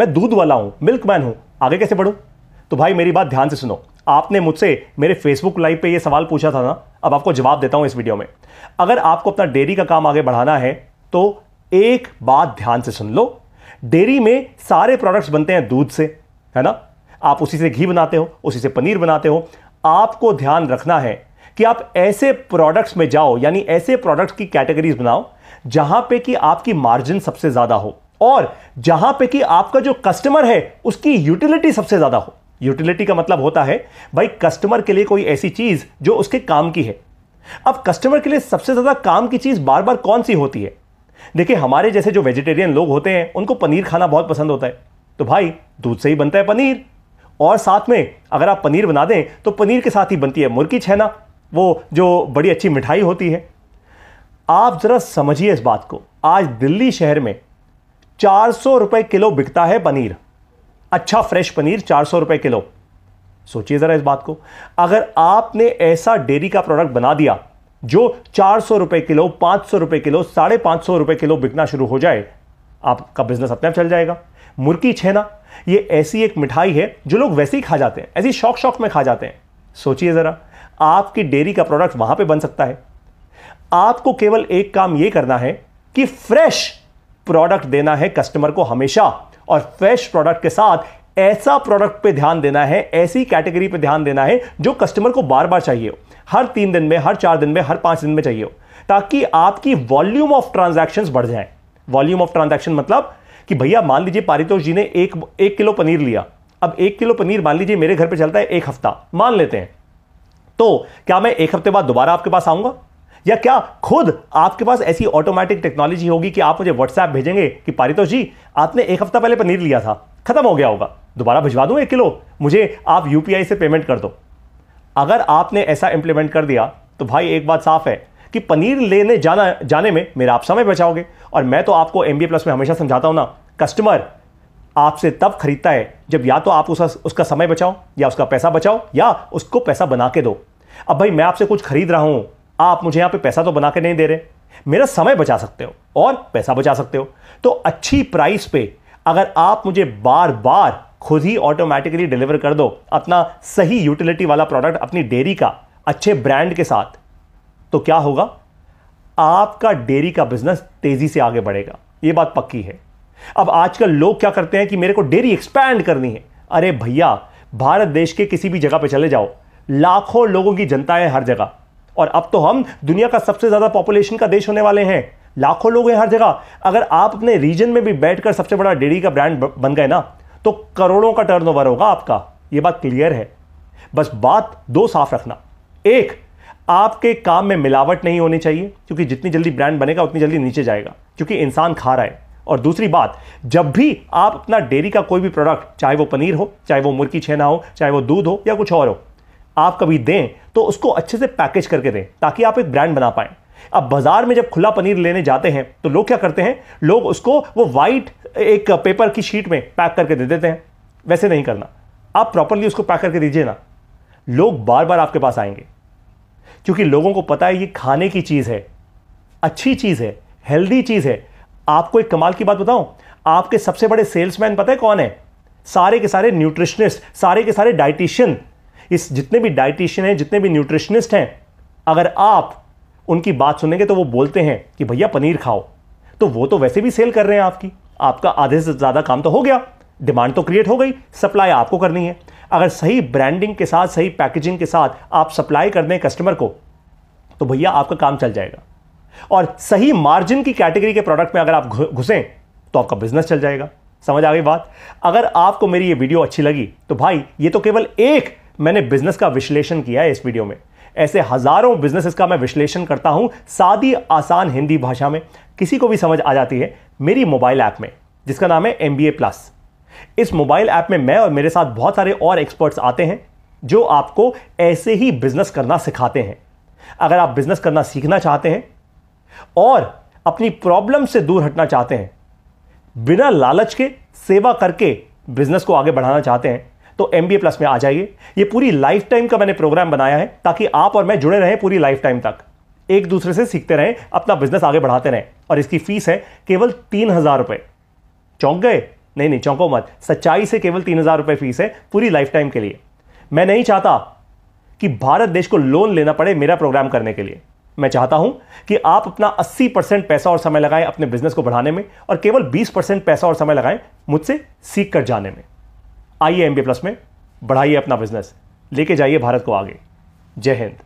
मैं दूध वाला हूं मिल्क मैन आगे कैसे बढ़ू तो भाई मेरी बात ध्यान से सुनो आपने मुझसे मेरे फेसबुक लाइव पे ये सवाल पूछा था ना अब आपको जवाब देता हूं इस वीडियो में अगर आपको अपना डेयरी का काम आगे बढ़ाना है तो एक बात ध्यान से सुन लो डेयरी में सारे प्रोडक्ट्स बनते हैं दूध से है ना आप उसी से घी बनाते हो उसी से पनीर बनाते हो आपको ध्यान रखना है कि आप ऐसे प्रोडक्ट्स में जाओ यानी ऐसे प्रोडक्ट्स की कैटेगरीज बनाओ जहां पे कि आपकी मार्जिन सबसे ज़्यादा हो और जहां पे कि आपका जो कस्टमर है उसकी यूटिलिटी सबसे ज्यादा हो यूटिलिटी का मतलब होता है भाई कस्टमर के लिए कोई ऐसी चीज जो उसके काम की है अब कस्टमर के लिए सबसे ज्यादा काम की चीज बार बार कौन सी होती है देखिए हमारे जैसे जो वेजिटेरियन लोग होते हैं उनको पनीर खाना बहुत पसंद होता है तो भाई दूध से ही बनता है पनीर और साथ में अगर आप पनीर बना दें तो पनीर के साथ ही बनती है मुर्गी छैना वो जो बड़ी अच्छी मिठाई होती है आप जरा समझिए इस बात को आज दिल्ली शहर में चार सौ रुपए किलो बिकता है पनीर अच्छा फ्रेश पनीर चार सौ रुपए किलो सोचिए ज़रा इस बात को अगर आपने ऐसा डेयरी का प्रोडक्ट बना दिया जो चार सौ रुपए किलो पांच सौ रुपए किलो साढ़े पांच सौ रुपए किलो बिकना शुरू हो जाए आपका बिजनेस अपने आप चल जाएगा मुर्की छेना ये ऐसी एक मिठाई है जो लोग वैसे ही खा जाते हैं ऐसी शौक शौक में खा जाते हैं सोचिए ज़रा आपकी डेयरी का प्रोडक्ट वहां पे बन सकता है आपको केवल एक काम यह करना है कि फ्रेश प्रोडक्ट देना है कस्टमर को हमेशा और फ्रेश प्रोडक्ट के साथ ऐसा प्रोडक्ट पे ध्यान देना है ऐसी कैटेगरी पे ध्यान देना है जो कस्टमर को बार बार चाहिए हो हर तीन दिन में हर चार दिन में हर पांच दिन में चाहिए हो ताकि आपकी वॉल्यूम ऑफ ट्रांजेक्शन बढ़ जाए वॉल्यूम ऑफ ट्रांजेक्शन मतलब कि भैया मान लीजिए पारितोष जी ने एक एक किलो पनीर लिया अब एक किलो पनीर मान लीजिए मेरे घर पर चलता है एक हफ्ता मान लेते हैं तो क्या मैं एक हफ्ते बाद दोबारा आपके पास आऊंगा या क्या खुद आपके पास ऐसी ऑटोमेटिक टेक्नोलॉजी होगी कि आप मुझे व्हाट्सएप भेजेंगे कि पारितोष जी आपने एक हफ्ता पहले पनीर लिया था खत्म हो गया होगा दोबारा भिजवा दूं एक किलो मुझे आप यूपीआई से पेमेंट कर दो अगर आपने ऐसा इंप्लीमेंट कर दिया तो भाई एक बात साफ है कि पनीर लेने जाना जाने में मेरा आप समय बचाओगे और मैं तो आपको एम प्लस में हमेशा समझाता हूं ना कस्टमर आपसे तब खरीदता है जब या तो आप उसका उसका समय बचाओ या उसका पैसा बचाओ या उसको पैसा बना के दो अब भाई मैं आपसे कुछ खरीद रहा हूं आप मुझे यहां पे पैसा तो बना के नहीं दे रहे मेरा समय बचा सकते हो और पैसा बचा सकते हो तो अच्छी प्राइस पे अगर आप मुझे बार बार खुद ही ऑटोमेटिकली डिलीवर कर दो अपना सही यूटिलिटी वाला प्रोडक्ट अपनी डेयरी का अच्छे ब्रांड के साथ तो क्या होगा आपका डेयरी का बिजनेस तेजी से आगे बढ़ेगा यह बात पक्की है अब आजकल लोग क्या करते हैं कि मेरे को डेयरी एक्सपैंड करनी है अरे भैया भारत देश के किसी भी जगह पर चले जाओ लाखों लोगों की जनता है हर जगह और अब तो हम दुनिया का सबसे ज़्यादा पॉपुलेशन का देश होने वाले हैं लाखों लोग हैं हर जगह अगर आप अपने रीजन में भी बैठकर सबसे बड़ा डेयरी का ब्रांड बन गए ना तो करोड़ों का टर्नओवर होगा आपका यह बात क्लियर है बस बात दो साफ रखना एक आपके काम में मिलावट नहीं होनी चाहिए क्योंकि जितनी जल्दी ब्रांड बनेगा उतनी जल्दी नीचे जाएगा क्योंकि इंसान खा रहा है और दूसरी बात जब भी आप अपना डेयरी का कोई भी प्रोडक्ट चाहे वो पनीर हो चाहे वो मुर्गी छेना हो चाहे वो दूध हो या कुछ और हो आप कभी दें तो उसको अच्छे से पैकेज करके दें ताकि आप एक ब्रांड बना पाएं अब बाजार में जब खुला पनीर लेने जाते हैं तो लोग क्या करते हैं लोग उसको वो वाइट एक पेपर की शीट में पैक करके दे देते हैं वैसे नहीं करना आप प्रॉपरली उसको पैक करके दीजिए ना लोग बार बार आपके पास आएंगे क्योंकि लोगों को पता है ये खाने की चीज़ है अच्छी चीज़ है हेल्दी चीज़ है आपको एक कमाल की बात बताऊं आपके सबसे बड़े सेल्समैन पता है कौन है सारे के सारे न्यूट्रिशनिस्ट सारे के सारे डाइटिशियन इस जितने भी डाइटिशियन हैं जितने भी न्यूट्रिशनिस्ट हैं अगर आप उनकी बात सुनेंगे तो वो बोलते हैं कि भैया पनीर खाओ तो वो तो वैसे भी सेल कर रहे हैं आपकी आपका आधे से ज़्यादा काम तो हो गया डिमांड तो क्रिएट हो गई सप्लाई आपको करनी है अगर सही ब्रांडिंग के साथ सही पैकेजिंग के साथ आप सप्लाई कर दें कस्टमर को तो भैया आपका काम चल जाएगा और सही मार्जिन की कैटेगरी के प्रोडक्ट में अगर आप घुसें तो आपका बिजनेस चल जाएगा समझ आ गई बात अगर आपको मेरी ये वीडियो अच्छी लगी तो भाई ये तो केवल एक मैंने बिजनेस का विश्लेषण किया है इस वीडियो में ऐसे हजारों बिजनेसेस का मैं विश्लेषण करता हूं सादी आसान हिंदी भाषा में किसी को भी समझ आ जाती है मेरी मोबाइल ऐप में जिसका नाम है एम प्लस इस मोबाइल ऐप में मैं और मेरे साथ बहुत सारे और एक्सपर्ट्स आते हैं जो आपको ऐसे ही बिजनेस करना सिखाते हैं अगर आप बिजनेस करना सीखना चाहते हैं और अपनी प्रॉब्लम से दूर हटना चाहते हैं बिना लालच के सेवा करके बिजनेस को आगे बढ़ाना चाहते हैं तो एम प्लस में आ जाइए ये पूरी लाइफ टाइम का मैंने प्रोग्राम बनाया है ताकि आप और मैं जुड़े रहें पूरी लाइफ टाइम तक एक दूसरे से सीखते रहें अपना बिजनेस आगे बढ़ाते रहें और इसकी फीस है केवल तीन हज़ार रुपये चौंक गए नहीं नहीं चौंको मत सच्चाई से केवल तीन हज़ार रुपये फीस है पूरी लाइफ टाइम के लिए मैं नहीं चाहता कि भारत देश को लोन लेना पड़े मेरा प्रोग्राम करने के लिए मैं चाहता हूं कि आप अपना 80 परसेंट पैसा और समय लगाएं अपने बिजनेस को बढ़ाने में और केवल 20 परसेंट पैसा और समय लगाएं मुझसे सीख कर जाने में आइए एम प्लस में बढ़ाइए अपना बिजनेस लेके जाइए भारत को आगे जय हिंद